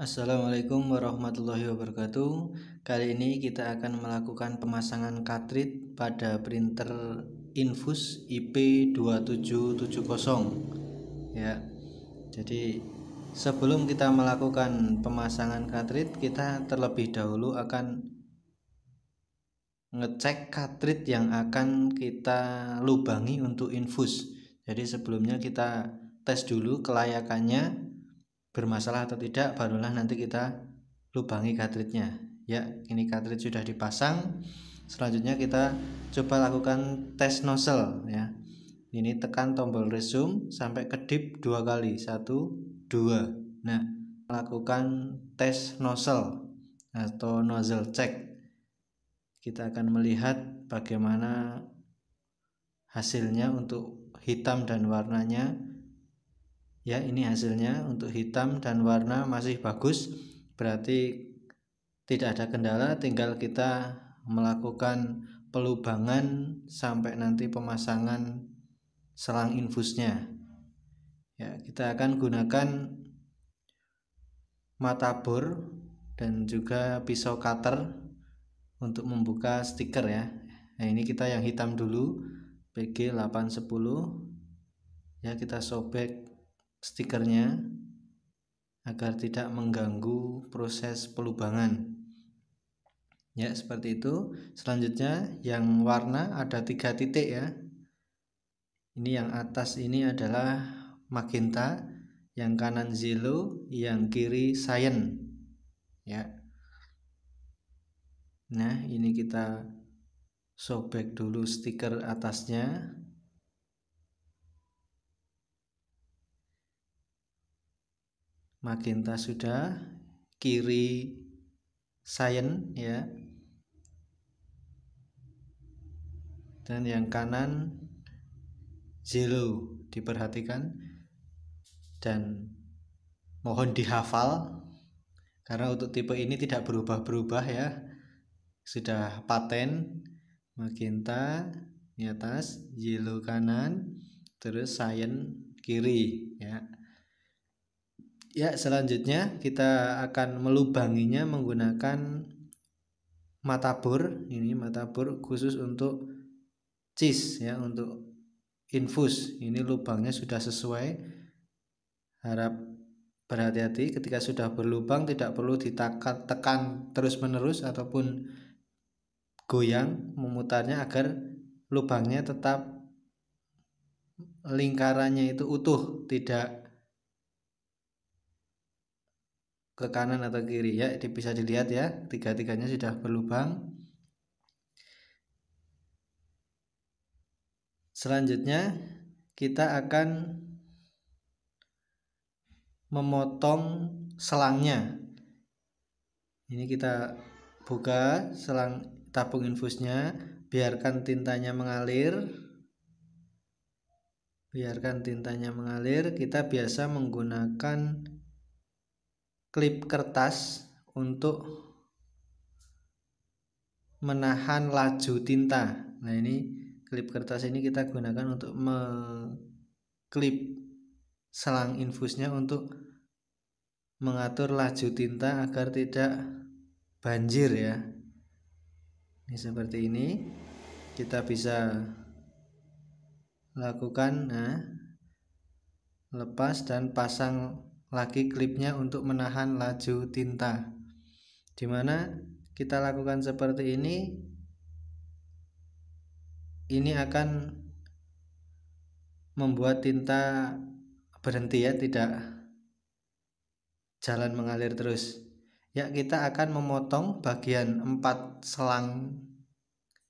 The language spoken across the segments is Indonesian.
Assalamualaikum warahmatullahi wabarakatuh Kali ini kita akan melakukan pemasangan cartridge pada printer Infus IP2770 ya. Jadi sebelum kita melakukan pemasangan cartridge kita terlebih dahulu akan ngecek cartridge yang akan kita lubangi untuk infus jadi sebelumnya kita tes dulu kelayakannya bermasalah atau tidak barulah nanti kita lubangi cartridge-nya ya ini cartridge sudah dipasang selanjutnya kita coba lakukan tes nozzle ya ini tekan tombol resume sampai kedip dua kali satu dua nah lakukan tes nozzle atau nozzle check kita akan melihat bagaimana hasilnya untuk hitam dan warnanya ya ini hasilnya untuk hitam dan warna masih bagus berarti tidak ada kendala tinggal kita melakukan pelubangan sampai nanti pemasangan selang infusnya ya kita akan gunakan mata bor dan juga pisau cutter untuk membuka stiker ya nah ini kita yang hitam dulu PG 810 ya kita sobek stikernya agar tidak mengganggu proses pelubangan ya seperti itu selanjutnya yang warna ada tiga titik ya ini yang atas ini adalah magenta yang kanan zilo yang kiri cyan ya nah ini kita sobek dulu stiker atasnya magenta sudah kiri cyan ya dan yang kanan zero diperhatikan dan mohon dihafal karena untuk tipe ini tidak berubah-berubah ya sudah paten magenta di atas yellow kanan terus cyan kiri ya Ya, selanjutnya kita akan melubanginya menggunakan mata bor. Ini mata bor khusus untuk cheese ya, untuk infus. Ini lubangnya sudah sesuai. Harap berhati-hati ketika sudah berlubang tidak perlu ditekan terus-menerus ataupun goyang memutarnya agar lubangnya tetap lingkarannya itu utuh, tidak ke kanan atau kiri ya bisa dilihat ya tiga-tiganya sudah berlubang selanjutnya kita akan memotong selangnya ini kita buka selang tabung infusnya biarkan tintanya mengalir biarkan tintanya mengalir kita biasa menggunakan klip kertas untuk menahan laju tinta. Nah, ini klip kertas ini kita gunakan untuk mengklip selang infusnya untuk mengatur laju tinta agar tidak banjir ya. Ini seperti ini. Kita bisa lakukan nah lepas dan pasang lagi klipnya untuk menahan laju tinta dimana kita lakukan seperti ini ini akan membuat tinta berhenti ya tidak jalan mengalir terus ya kita akan memotong bagian 4 selang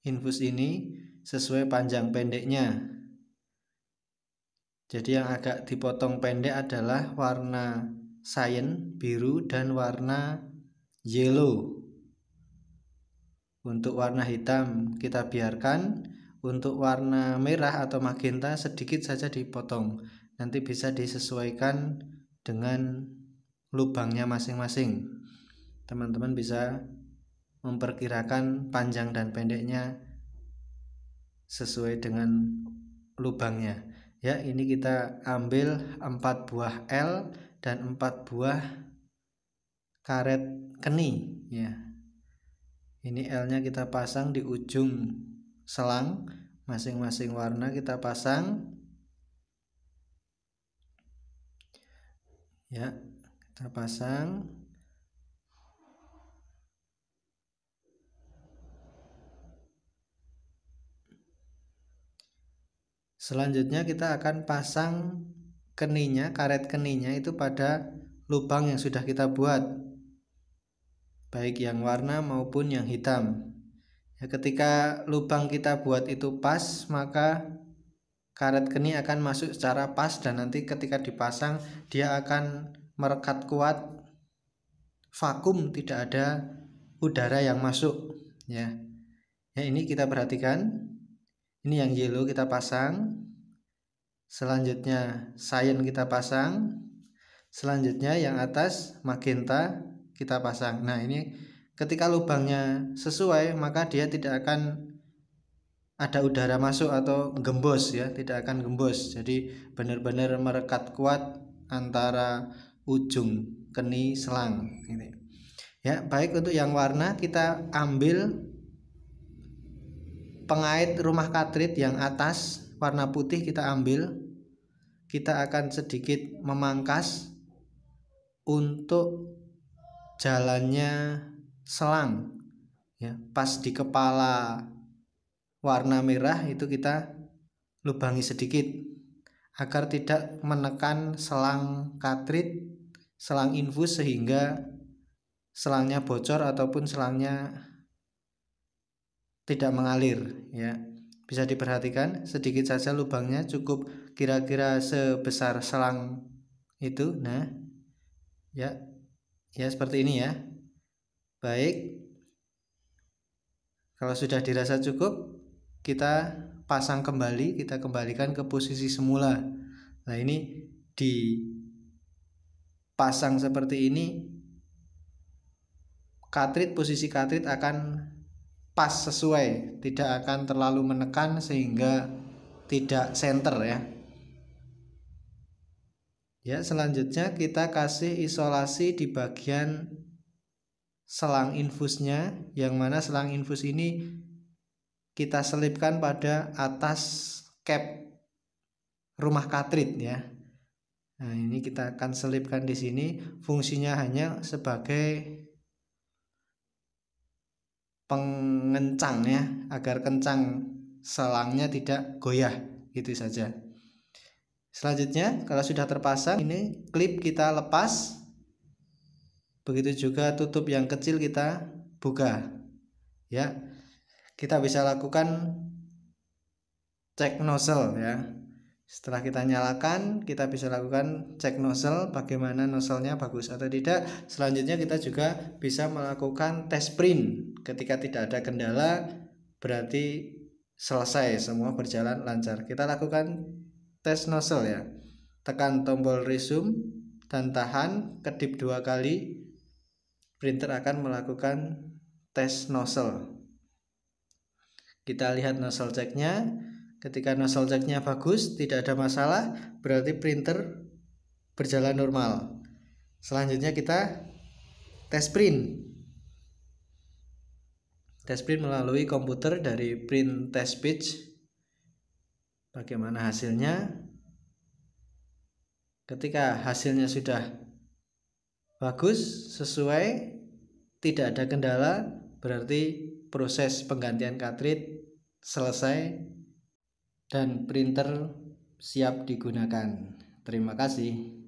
infus ini sesuai panjang pendeknya jadi yang agak dipotong pendek adalah warna cyan biru dan warna yellow. Untuk warna hitam kita biarkan, untuk warna merah atau magenta sedikit saja dipotong. Nanti bisa disesuaikan dengan lubangnya masing-masing. Teman-teman bisa memperkirakan panjang dan pendeknya sesuai dengan lubangnya ya ini kita ambil 4 buah L dan 4 buah karet keni ya ini L nya kita pasang di ujung selang masing-masing warna kita pasang ya kita pasang Selanjutnya kita akan pasang keninya, karet keninya itu pada lubang yang sudah kita buat. Baik yang warna maupun yang hitam. Ya, ketika lubang kita buat itu pas, maka karet keni akan masuk secara pas dan nanti ketika dipasang dia akan merekat kuat vakum tidak ada udara yang masuk ya. Ya ini kita perhatikan ini yang yellow kita pasang selanjutnya cyan kita pasang selanjutnya yang atas magenta kita pasang nah ini ketika lubangnya sesuai maka dia tidak akan ada udara masuk atau gembos ya tidak akan gembos jadi benar-benar merekat kuat antara ujung keni selang ini ya baik untuk yang warna kita ambil pengait rumah katrit yang atas warna putih kita ambil kita akan sedikit memangkas untuk jalannya selang ya pas di kepala warna merah itu kita lubangi sedikit agar tidak menekan selang katrit selang infus sehingga selangnya bocor ataupun selangnya tidak mengalir ya bisa diperhatikan sedikit saja lubangnya cukup kira-kira sebesar selang itu nah ya ya seperti ini ya baik kalau sudah dirasa cukup kita pasang kembali kita kembalikan ke posisi semula nah ini dipasang seperti ini katrit posisi katrit akan pas sesuai tidak akan terlalu menekan sehingga tidak center ya ya selanjutnya kita kasih isolasi di bagian selang infusnya yang mana selang infus ini kita selipkan pada atas cap rumah katrit ya nah ini kita akan selipkan di sini fungsinya hanya sebagai ya agar kencang selangnya tidak goyah gitu saja selanjutnya kalau sudah terpasang ini klip kita lepas begitu juga tutup yang kecil kita buka ya kita bisa lakukan cek nozzle ya setelah kita nyalakan, kita bisa lakukan cek nozzle bagaimana nozzle-nya bagus atau tidak. Selanjutnya kita juga bisa melakukan test print. Ketika tidak ada kendala, berarti selesai semua berjalan lancar. Kita lakukan test nozzle ya. Tekan tombol resume dan tahan kedip dua kali. Printer akan melakukan test nozzle. Kita lihat nozzle ceknya Ketika nozzle jacknya bagus, tidak ada masalah, berarti printer berjalan normal. Selanjutnya kita tes print. Tes print melalui komputer dari print test page. Bagaimana hasilnya? Ketika hasilnya sudah bagus, sesuai, tidak ada kendala, berarti proses penggantian cartridge selesai dan printer siap digunakan. Terima kasih.